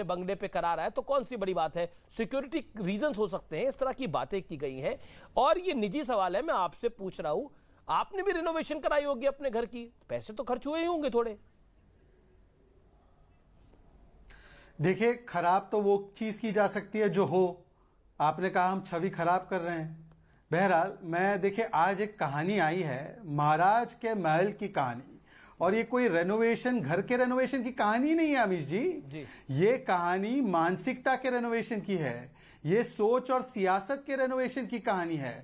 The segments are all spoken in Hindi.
अपने बंगले पे करा रहा है तो कौन सी बड़ी बात है सिक्योरिटी रीजंस हो सकते हैं इस तरह की बातें की गई हैं और ये निजी सवाल है मैं आपसे पूछ रहा हूं आपने भी रिनोवेशन कराई होगी अपने घर की पैसे तो खर्च हुए ही होंगे थोड़े देखिए खराब तो वो चीज़ की जा सकती है जो हो आपने कहा हम छवि खराब कर रहे हैं बहरहाल मैं देखिए आज एक कहानी आई है महाराज के महल की कहानी और ये कोई रेनोवेशन घर के रेनोवेशन की कहानी नहीं है अमीश जी, जी ये कहानी मानसिकता के रेनोवेशन की है ये सोच और सियासत के रेनोवेशन की कहानी है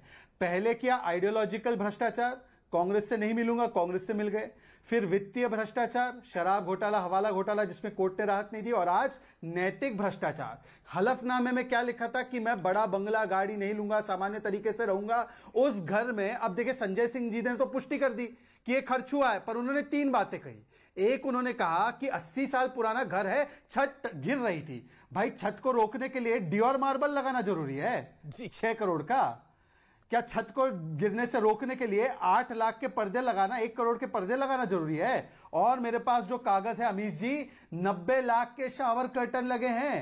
पहले क्या आइडियोलॉजिकल भ्रष्टाचार कांग्रेस से नहीं मिलूंगा कांग्रेस से मिल गए फिर वित्तीय भ्रष्टाचार शराब घोटाला हवाला घोटाला जिसमें कोर्ट ने राहत नहीं दी और आज नैतिक भ्रष्टाचार हलफनामे में क्या लिखा था कि मैं बड़ा बंगला गाड़ी नहीं लूंगा सामान्य तरीके से रहूंगा उस घर में अब देखिए संजय सिंह जी ने तो पुष्टि कर दी कि ये खर्च हुआ है पर उन्होंने तीन बातें कही एक उन्होंने कहा कि 80 साल पुराना घर है छत गिर रही थी भाई छत को रोकने के लिए डियोर मार्बल लगाना जरूरी है छह करोड़ का क्या छत को गिरने से रोकने के लिए आठ लाख के पर्दे लगाना एक करोड़ के पर्दे लगाना जरूरी है और मेरे पास जो कागज है अमीश जी नब्बे लाख के शावर कर्टन लगे हैं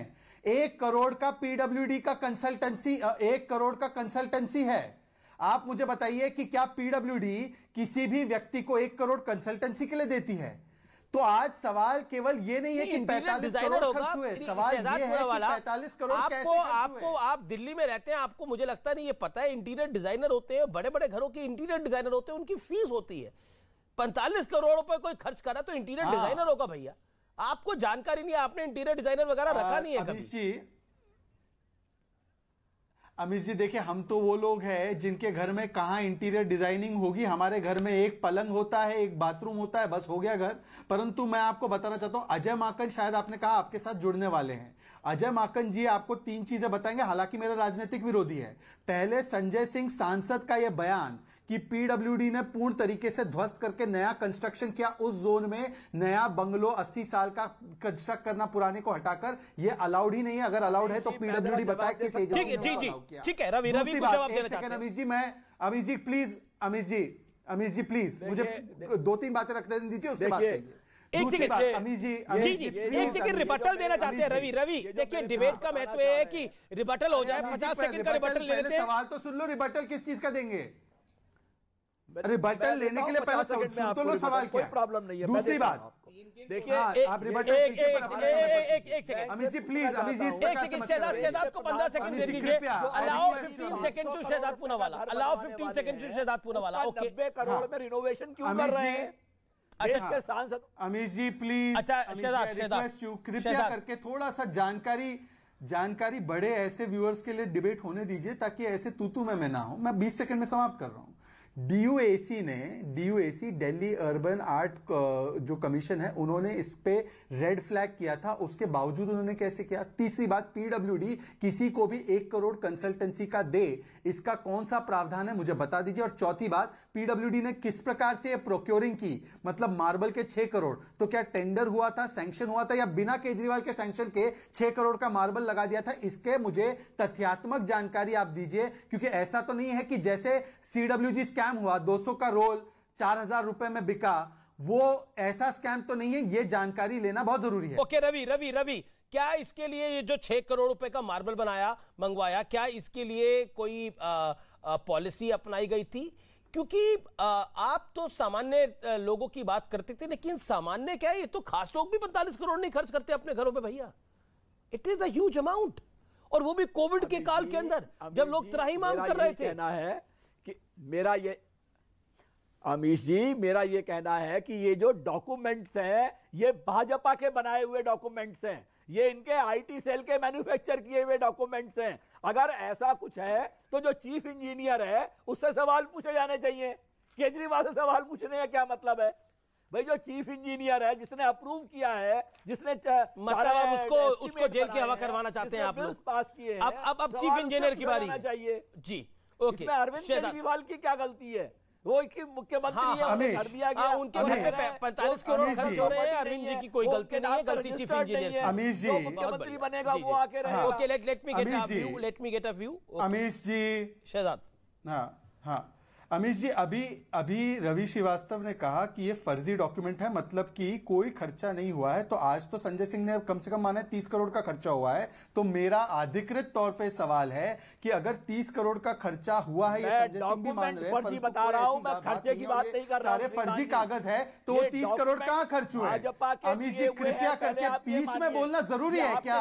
एक करोड़ का पीडब्ल्यूडी का कंसल्टेंसी एक करोड़ का कंसल्टेंसी है आप मुझे बताइए कि क्या पीडब्ल्यूडी किसी भी व्यक्ति को एक करोड़ कंसल्टेंसी के लिए देती है तो आज सवाल केवल ये नहीं है कि पैंतालीस करोड़ खर्च हुए सवाल ये है कि पैंतालीस करोड़ आपको आपको आप दिल्ली में रहते हैं आपको मुझे लगता नहीं ये पता है इंटीरियर डिजाइनर होते हैं बड़े बड़े घरों के इंटीरियर डिजाइनर होते हैं उनकी फीस होती है पैंतालीस करोड़ रुपए कोई खर्च करा तो इंटीरियर डिजाइनर हाँ। होगा भैया आपको जानकारी नहीं है आपने इंटीरियर डिजाइनर वगैरह रखा नहीं है कभी अमित जी देखिए हम तो वो लोग हैं जिनके घर में कहा इंटीरियर डिजाइनिंग होगी हमारे घर में एक पलंग होता है एक बाथरूम होता है बस हो गया घर परंतु मैं आपको बताना चाहता हूं अजय माकन शायद आपने कहा आपके साथ जुड़ने वाले हैं अजय माकन जी आपको तीन चीजें बताएंगे हालांकि मेरा राजनीतिक विरोधी है पहले संजय सिंह सांसद का यह बयान कि पीडब्ल्यूडी ने पूर्ण तरीके से ध्वस्त करके नया कंस्ट्रक्शन किया उस जोन में नया बंगलो 80 साल का कंस्ट्रक्ट करना पुराने को हटाकर ये अलाउड ही नहीं है अगर अलाउड है तो पीडब्ल्यूडी बताए किस एजेंसी ठीक जी मैं अमित जी प्लीज अमित जी अमित जी प्लीज मुझे दो तीन बातें रख दीजिए उसके बाद एक सेकंड जी जी जी एक सेकंड रिबटल देना चाहते हैं रवि रवि देखिए डिबेट का हाँ, महत्व हाँ, है कि रिबटल हो जाए पचास सेकंड का रिबटल ले लेते हैं सवाल तो सुन लो रिबटल किस चीज का देंगे अरे रिबटल लेने के लिए पहले तो लो सवाल क्या प्रॉब्लम नहीं है दूसरी बात देखिए हाँ, आप रिबटल एक एक एक सेकंड अमित जी प्लीज अमित जी एक सेकंड शहजाद शहजाद को 15 सेकंड दे दीजिए allow 15 second to Shehzad Poonawalla allow 15 second to Shehzad Poonawalla okay 90 crore हाँ। में रिनोवेशन क्यों कर रहे हैं अच्छा अमित जी प्लीज अच्छा शहजाद शहजाद कृपया करके थोड़ा सा जानकारी जानकारी बड़े ऐसे व्यूअर्स के लिए डिबेट होने दीजिए ताकि ऐसे तूतू में मैं ना हो मैं 20 सेकंड में समाप्त कर रहा हूं डी ने डीयूएसी दिल्ली अर्बन आर्ट जो कमीशन है उन्होंने इस पे रेड फ्लैग किया था उसके बावजूद उन्होंने कैसे किया तीसरी बात पीडब्ल्यूडी किसी को भी एक करोड़ कंसल्टेंसी का दे इसका कौन सा प्रावधान है मुझे बता दीजिए और चौथी बात पीडब्ल्यूडी ने किस प्रकार से प्रोक्योरिंग की मतलब मार्बल के छह करोड़ तो क्या टेंडर हुआ था सैंक्शन हुआ था या बिना केजरीवाल के सैंक्शन के छह करोड़ का मार्बल लगा दिया था इसके मुझे तथ्यात्मक जानकारी आप दीजिए क्योंकि ऐसा तो नहीं है कि जैसे सीडब्ल्यू जी स्कैम हुआ 200 का रोल चार हजार रुपए में बिका वो ऐसा स्कैम तो नहीं है ये जानकारी लेना बहुत जरूरी है ओके रवि रवि रवि क्या इसके लिए ये जो छह करोड़ रुपए का मार्बल बनाया मंगवाया क्या इसके लिए कोई पॉलिसी अपनाई गई थी क्योंकि आ, आप तो सामान्य लोगों की बात करते थे लेकिन सामान्य क्या है ये तो खास लोग भी पैंतालीस करोड़ नहीं खर्च करते अपने घरों पे भैया इट इज अमाउंट और वो भी कोविड के काल के अंदर जब लोग त्राही मांग कर रहे थे कहना है कि मेरा ये अमीश जी मेरा ये कहना है कि ये जो डॉक्यूमेंट्स हैं ये भाजपा के बनाए हुए डॉक्यूमेंट्स हैं ये इनके आईटी सेल के मैन्युफैक्चर किए हुए डॉक्यूमेंट्स हैं अगर ऐसा कुछ है तो जो चीफ इंजीनियर है उससे सवाल पूछे जाने चाहिए केजरीवाल से सवाल पूछने का क्या मतलब है भाई जो चीफ इंजीनियर है जिसने अप्रूव किया है जिसने मतलब उसको उसको जेल की हवा करवाना चाहते हैं आप लोग पास किए अब अब अब चीफ इंजीनियर की बारी चाहिए जी ओके अरविंद केजरीवाल की क्या गलती है वो मुख्यमंत्री हाँ, है कर दिया हाँ, गया उनके घर पे पैंतालीस करोड़ खर्च हो रहे हैं अरविंद जी की कोई गलती नहीं है गलती चीफ इंजीनियर अमीश जी मुख्यमंत्री हाँ, बनेगा वो आके रहे okay let let me get a view let me get a view Amish ji Shehzad हाँ हाँ अमीश जी अभी अभी रवि श्रीवास्तव ने कहा कि ये फर्जी डॉक्यूमेंट है मतलब कि कोई खर्चा नहीं हुआ है तो आज तो संजय सिंह ने कम से कम माना है तीस करोड़ का खर्चा हुआ है तो मेरा अधिकृत तौर पे सवाल है कि अगर तीस करोड़ का खर्चा हुआ है भी मान रहे सारे फर्जी कागज है तो वो तीस करोड़ कहाँ खर्च हुआ है अमित जी कृपया करके बीच में बोलना जरूरी है क्या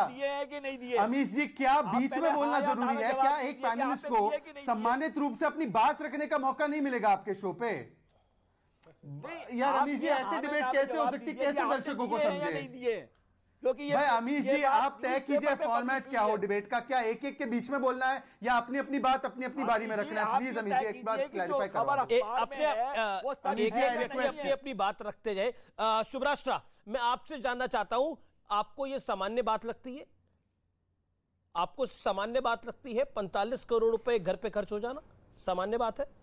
अमीश जी क्या बीच में बोलना जरूरी है क्या एक पैनलिस्ट को सम्मानित रूप से अपनी बात रखने का मौका मौका नहीं मिलेगा आपके शो पे यार अमीश जी ऐसे डिबेट कैसे हो सकती कैसे दर्शकों को समझे क्योंकि ये भाई अमीश जी आप तय कीजिए फॉर्मेट क्या हो डिबेट का क्या एक एक के बीच में बोलना है या अपनी अपनी बात अपनी अपनी बारी में रखना है प्लीज अमीश जी एक बार क्लैरिफाई अपने अपनी बात रखते जाए शुभराष्ट्रा मैं आपसे जानना चाहता हूं आपको ये सामान्य बात लगती है आपको सामान्य बात लगती है पैंतालीस करोड़ रुपए घर पे खर्च हो जाना सामान्य बात है